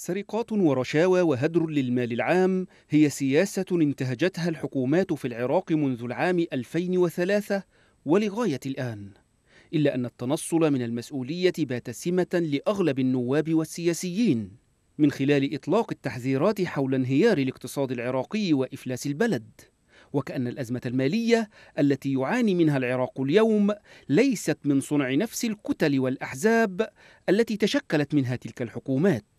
سرقات ورشاوى وهدر للمال العام هي سياسة انتهجتها الحكومات في العراق منذ العام 2003 ولغاية الآن إلا أن التنصل من المسؤولية بات سمة لأغلب النواب والسياسيين من خلال إطلاق التحذيرات حول انهيار الاقتصاد العراقي وإفلاس البلد وكأن الأزمة المالية التي يعاني منها العراق اليوم ليست من صنع نفس الكتل والأحزاب التي تشكلت منها تلك الحكومات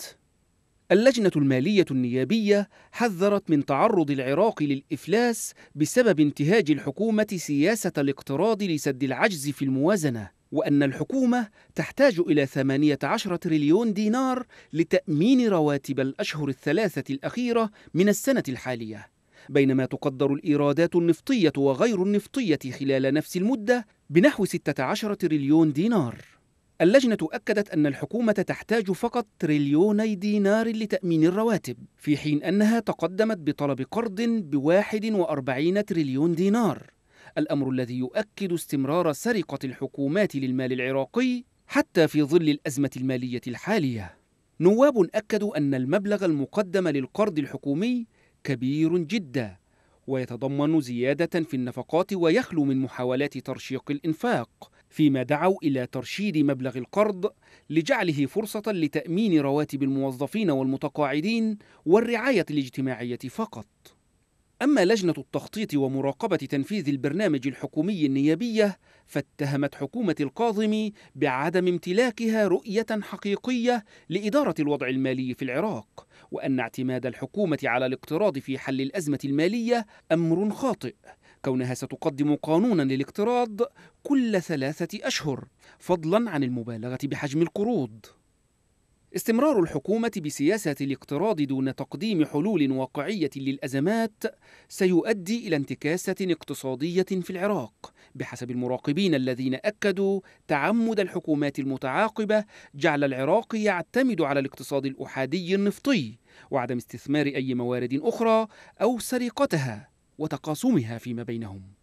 اللجنة المالية النيابية حذرت من تعرض العراق للإفلاس بسبب انتهاج الحكومة سياسة الاقتراض لسد العجز في الموازنة وأن الحكومة تحتاج إلى 18 تريليون دينار لتأمين رواتب الأشهر الثلاثة الأخيرة من السنة الحالية بينما تقدر الإيرادات النفطية وغير النفطية خلال نفس المدة بنحو 16 تريليون دينار اللجنة أكدت أن الحكومة تحتاج فقط تريليوني دينار لتأمين الرواتب في حين أنها تقدمت بطلب قرض بواحد وأربعين تريليون دينار الأمر الذي يؤكد استمرار سرقة الحكومات للمال العراقي حتى في ظل الأزمة المالية الحالية نواب أكدوا أن المبلغ المقدم للقرض الحكومي كبير جدا ويتضمن زيادة في النفقات ويخلو من محاولات ترشيق الإنفاق فيما دعوا إلى ترشيد مبلغ القرض لجعله فرصة لتأمين رواتب الموظفين والمتقاعدين والرعاية الاجتماعية فقط. أما لجنة التخطيط ومراقبة تنفيذ البرنامج الحكومي النيابية فاتهمت حكومة الكاظمي بعدم امتلاكها رؤية حقيقية لإدارة الوضع المالي في العراق، وأن اعتماد الحكومة على الاقتراض في حل الأزمة المالية أمر خاطئ، كونها ستقدم قانونا للاقتراض كل ثلاثة أشهر فضلا عن المبالغة بحجم القروض استمرار الحكومة بسياسة الاقتراض دون تقديم حلول واقعية للأزمات سيؤدي إلى انتكاسة اقتصادية في العراق بحسب المراقبين الذين أكدوا تعمد الحكومات المتعاقبة جعل العراق يعتمد على الاقتصاد الأحادي النفطي وعدم استثمار أي موارد أخرى أو سرقتها وتقاسمها فيما بينهم